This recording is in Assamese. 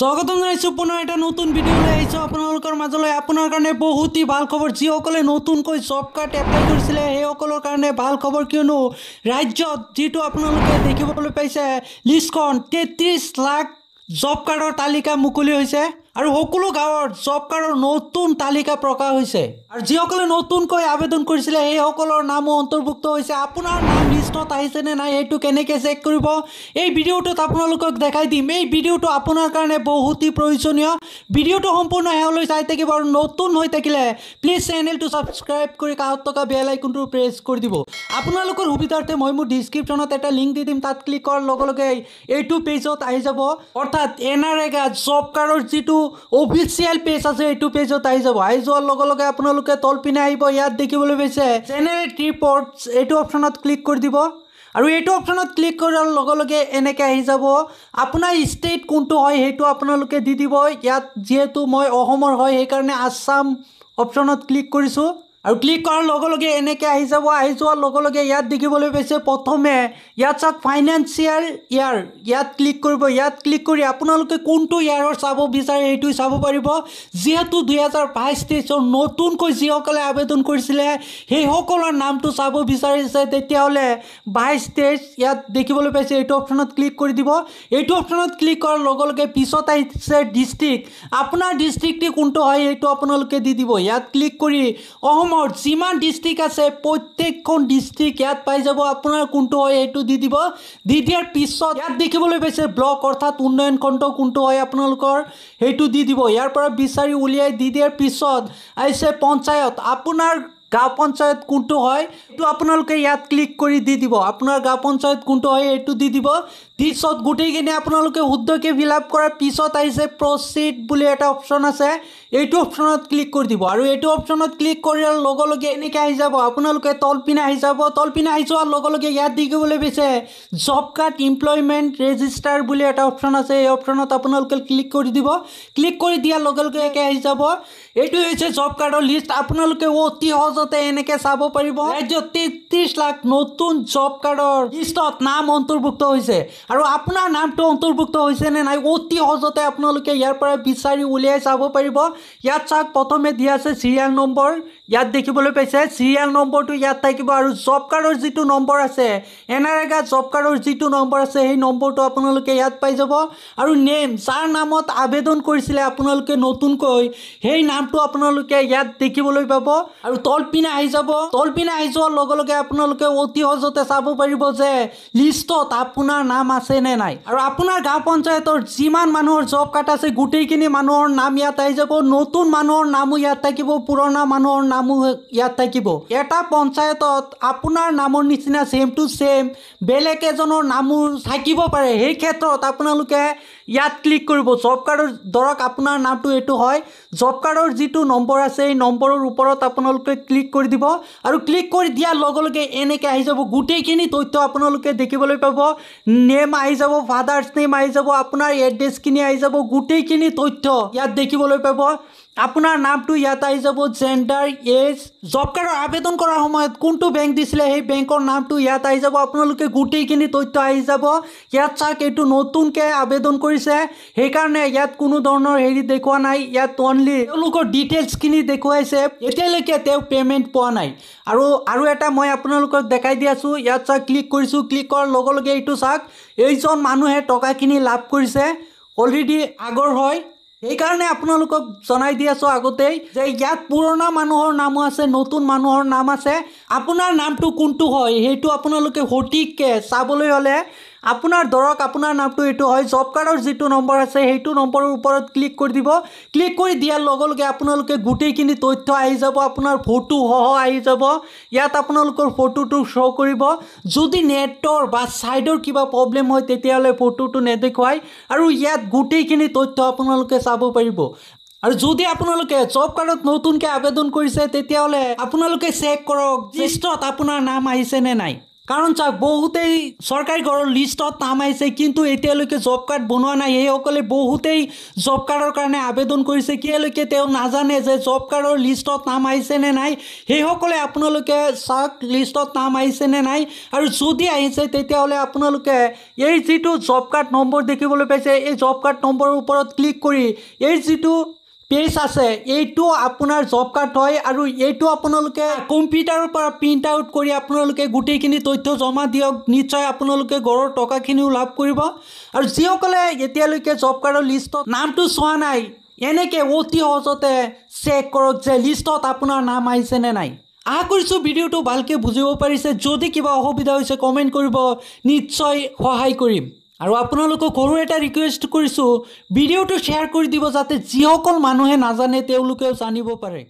স্বাগতম জানাইছোঁ পুনৰ এটা নতুন ভিডিঅ' লৈ আহিছোঁ আপোনালোকৰ মাজলৈ আপোনাৰ কাৰণে বহুতেই ভাল খবৰ যিসকলে নতুনকৈ জব কাৰ্ড এপ্লাই কৰিছিলে সেইসকলৰ কাৰণে ভাল খবৰ কিয়নো ৰাজ্যত যিটো আপোনালোকে দেখিবলৈ পাইছে লিষ্টখন তেত্ৰিছ লাখ জব কাৰ্ডৰ তালিকা মুকলি হৈছে আৰু সকলো গাঁৱৰ জব কাৰ্ডৰ নতুন তালিকা প্ৰকাশ হৈছে আৰু যিসকলে নতুনকৈ আবেদন কৰিছিলে সেইসকলৰ নামো অন্তৰ্ভুক্ত হৈছে আপোনাৰ নাম লিষ্টত আহিছেনে নাই সেইটো কেনেকৈ চেক কৰিব এই ভিডিঅ'টোত আপোনালোকক দেখাই দিম এই ভিডিঅ'টো আপোনাৰ কাৰণে বহুতেই প্ৰয়োজনীয় ভিডিঅ'টো সম্পূৰ্ণ শেহলৈ চাই থাকিব আৰু নতুন হৈ থাকিলে প্লিজ চেনেলটো ছাবস্ক্ৰাইব কৰি কাষত থকা বেল আইকনটো প্ৰেছ কৰি দিব আপোনালোকৰ সুবিধাৰ্থে মই মোৰ ডিছক্ৰিপশ্যনত এটা লিংক দি দিম তাত ক্লিক কৰাৰ লগে লগে এইটো পেজত আহি যাব অৰ্থাৎ এন আৰ এগা গা জব কাৰ্ডৰ যিটো অফিচিয়েল পেজ আছে এইটো পেজত আহি যাব আহি যোৱাৰ লগে লগে আপোনালোকে তলপিনে আহিব ইয়াত দেখিবলৈ পাইছে জেনেৰেট ৰিপৰ্টছ এইটো অপশ্যনত ক্লিক কৰি দিব আৰু এইটো অপশ্যনত ক্লিক কৰাৰ লগে লগে এনেকৈ আহি যাব আপোনাৰ ষ্টেট কোনটো হয় সেইটো আপোনালোকে দি দিব ইয়াত যিহেতু মই অসমৰ হয় সেইকাৰণে আছাম অপশ্যনত ক্লিক কৰিছোঁ আৰু ক্লিক কৰাৰ লগে লগে এনেকৈ আহি যাব আহি যোৱাৰ লগে লগে ইয়াত দেখিবলৈ পাইছে প্ৰথমে ইয়াত চাওক ফাইনেন্সিয়েল ইয়াৰ ইয়াত ক্লিক কৰিব ইয়াত ক্লিক কৰি আপোনালোকে কোনটো ইয়াৰৰ চাব বিচাৰে এইটোৱে চাব পাৰিব যিহেতু দুহেজাৰ বাইছ তেইছৰ নতুনকৈ যিসকলে আবেদন কৰিছিলে সেইসকলৰ নামটো চাব বিচাৰিছে তেতিয়াহ'লে বাইছ তেইছ ইয়াত দেখিবলৈ পাইছে এইটো অপশ্যনত ক্লিক কৰি দিব এইটো অপশ্যনত ক্লিক কৰাৰ লগে লগে পিছত আহিছে ডিষ্ট্ৰিক্ট আপোনাৰ ডিষ্ট্ৰিক্টটি কোনটো হয় এইটো আপোনালোকে দি দিব ইয়াত ক্লিক কৰি অসমৰ অসমৰ যিমান ডিষ্ট্ৰিক্ট আছে প্ৰত্যেকখন ডিষ্ট্ৰিক্ট ইয়াত পাই যাব আপোনাৰ কোনটো হয় এইটো দি দিব দি দিয়াৰ পিছত ইয়াত দেখিবলৈ পাইছে ব্লক অৰ্থাৎ উন্নয়ন খণ্ড কোনটো হয় আপোনালোকৰ সেইটো দি দিব ইয়াৰ পৰা বিচাৰি উলিয়াই দি দিয়াৰ পিছত আহিছে পঞ্চায়ত আপোনাৰ গাঁও পঞ্চায়ত কোনটো হয় সেইটো আপোনালোকে ইয়াত ক্লিক কৰি দি দিব আপোনাৰ গাঁও পঞ্চায়ত কোনটো হয় এইটো দি দিব পিছত গোটেইখিনি আপোনালোকে শুদ্ধকৈ ফিলআপ কৰাৰ পিছত আহিছে প্ৰচিড বুলি এটা অপশ্যন আছে এইটো অপশ্যনত ক্লিক কৰি দিব আৰু এইটো অপশ্যনত ক্লিক কৰাৰ লগে লগে এনেকৈ আহি যাব আপোনালোকে তলপিনে আহি যাব তলপিনে আহি যোৱাৰ লগে লগে ইয়াত দেখিবলৈ পাইছে জব কাৰ্ড এমপ্লয়মেণ্ট ৰেজিষ্টাৰ বুলি এটা অপশ্যন আছে এই অপশ্যনত আপোনালোকে ক্লিক কৰি দিব ক্লিক কৰি দিয়াৰ লগে লগে এনেকৈ আহি যাব এইটো হৈছে জব কাৰ্ডৰ লিষ্ট আপোনালোকে অতি সহজতে এনেকৈ চাব পাৰিব ৰাজ্যত তেত্ৰিছ লাখ নতুন জব কাৰ্ডৰ লিষ্টত নাম অন্তৰ্ভুক্ত হৈছে আৰু আপোনাৰ নামটো অন্তৰ্ভুক্ত হৈছে নে নাই অতি সহজতে আপোনালোকে ইয়াৰ পৰা বিচাৰি উলিয়াই চাব পাৰিব ইয়াত চাওক প্ৰথমে দিয়া আছে ছিৰিয়াল নম্বৰ ইয়াত দেখিবলৈ পাইছে চিৰিয়েল নম্বৰটো ইয়াত থাকিব আৰু জব কাৰ্ডৰ যিটো নম্বৰ আছে এন আৰ এগা জব কাৰ্ডৰ যিটো নম্বৰ আছে সেই নম্বৰটো আপোনালোকে ইয়াত পাই যাব আৰু নেম যাৰ নামত আবেদন কৰিছিলে আপোনালোকে নতুনকৈ সেই নামটো আপোনালোকে ইয়াত দেখিবলৈ পাব আৰু তলপিনে আহি যাব তলপিনে আহি যোৱাৰ লগে লগে আপোনালোকে অতি সহজতে চাব পাৰিব যে লিষ্টত আপোনাৰ নাম আছে নে নাই আৰু আপোনাৰ গাঁও পঞ্চায়তৰ যিমান মানুহৰ জব কাৰ্ড আছে গোটেইখিনি মানুহৰ নাম ইয়াত আহি যাব নতুন মানুহৰ নামো ইয়াত থাকিব পুৰণা মানুহৰ নাম নামো ইয়াত থাকিব এটা পঞ্চায়তত আপোনাৰ নামৰ নিচিনা ছেম টু ছেম বেলেগ এজনৰ নামো থাকিব পাৰে সেই ক্ষেত্ৰত আপোনালোকে ইয়াত ক্লিক কৰিব জব কাৰ্ডৰ ধৰক আপোনাৰ নামটো এইটো হয় জব কাৰ্ডৰ যিটো নম্বৰ আছে এই নম্বৰৰ ওপৰত আপোনালোকে ক্লিক কৰি দিব আৰু ক্লিক কৰি দিয়াৰ লগে লগে এনেকৈ আহি যাব গোটেইখিনি তথ্য আপোনালোকে দেখিবলৈ পাব নেম আহি যাব ফাদাৰ্ছ নেম আহি যাব আপোনাৰ এড্ৰেছখিনি আহি যাব গোটেইখিনি তথ্য ইয়াত দেখিবলৈ পাব আপোনাৰ নামটো ইয়াত আহি যাব জেণ্ডাৰ এজ জব কাৰ্ডৰ আবেদন কৰাৰ সময়ত কোনটো বেংক দিছিলে সেই বেংকৰ নামটো ইয়াত আহি যাব আপোনালোকে গোটেইখিনি তথ্য আহি যাব ইয়াত চাওক এইটো নতুনকৈ আবেদন কৰিছে সেইকাৰণে ইয়াত কোনো ধৰণৰ হেৰি দেখুওৱা নাই ইয়াত অনলি তেওঁলোকৰ ডিটেইলছখিনি দেখুৱাইছে এতিয়ালৈকে তেওঁ পে'মেণ্ট পোৱা নাই আৰু আৰু এটা মই আপোনালোকক দেখাই দি আছোঁ ইয়াত চাওক ক্লিক কৰিছোঁ ক্লিক কৰাৰ লগে লগে এইটো চাওক এইজন মানুহে টকাখিনি লাভ কৰিছে অলৰেডি আগৰ হয় সেইকাৰণে আপোনালোকক জনাই দি আছোঁ আগতেই যে ইয়াত পুৰণা মানুহৰ নামো আছে নতুন মানুহৰ নাম আছে আপোনাৰ নামটো কোনটো হয় সেইটো আপোনালোকে সঠিককৈ চাবলৈ হ'লে আপোনাৰ ধৰক আপোনাৰ নামটো এইটো হয় জব কাৰ্ডৰ যিটো নম্বৰ আছে সেইটো নম্বৰৰ ওপৰত ক্লিক কৰি দিব ক্লিক কৰি দিয়াৰ লগে লগে আপোনালোকে গোটেইখিনি তথ্য আহি যাব আপোনাৰ ফটো সহ আহি যাব ইয়াত আপোনালোকৰ ফটোটো শ্ব' কৰিব যদি নেটৰ বা ছাইডৰ কিবা প্ৰব্লেম হয় তেতিয়াহ'লে ফটোটো নেদেখুৱায় আৰু ইয়াত গোটেইখিনি তথ্য আপোনালোকে চাব পাৰিব আৰু যদি আপোনালোকে জব কাৰ্ডত নতুনকৈ আবেদন কৰিছে তেতিয়াহ'লে আপোনালোকে চেক কৰক লিষ্টত আপোনাৰ নাম আহিছে নে নাই কাৰণ চাওক বহুতেই চৰকাৰী ঘৰৰ লিষ্টত নাম আহিছে কিন্তু এতিয়ালৈকে জব কাৰ্ড বনোৱা নাই সেইসকলে বহুতেই জব কাৰ্ডৰ কাৰণে আবেদন কৰিছে কিয়ালৈকে তেওঁ নাজানে যে জব কাৰ্ডৰ লিষ্টত নাম আহিছেনে নাই সেইসকলে আপোনালোকে চাওক লিষ্টত নাম আহিছেনে নাই আৰু যদি আহিছে তেতিয়াহ'লে আপোনালোকে এই যিটো জব কাৰ্ড নম্বৰ দেখিবলৈ পাইছে এই জব কাৰ্ড নম্বৰৰ ওপৰত ক্লিক কৰি এই যিটো পেজ আছে এইটো আপোনাৰ জব কাৰ্ড হয় আৰু এইটো আপোনালোকে কম্পিউটাৰৰ পৰা প্ৰিণ্ট আউট কৰি আপোনালোকে গোটেইখিনি তথ্য জমা দিয়ক নিশ্চয় আপোনালোকে ঘৰৰ টকাখিনিও লাভ কৰিব আৰু যিসকলে এতিয়ালৈকে জব কাৰ্ডৰ লিষ্টত নামটো চোৱা নাই এনেকৈ অতি সহজতে চেক কৰক যে লিষ্টত আপোনাৰ নাম আহিছে নে নাই আশা কৰিছোঁ ভিডিঅ'টো ভালকৈ বুজিব পাৰিছে যদি কিবা অসুবিধা হৈছে কমেণ্ট কৰিব নিশ্চয় সহায় কৰিম আৰু আপোনালোকক সৰু এটা ৰিকুৱেষ্ট কৰিছোঁ ভিডিঅ'টো শ্বেয়াৰ কৰি দিব যাতে যিসকল মানুহে নাজানে তেওঁলোকেও জানিব পাৰে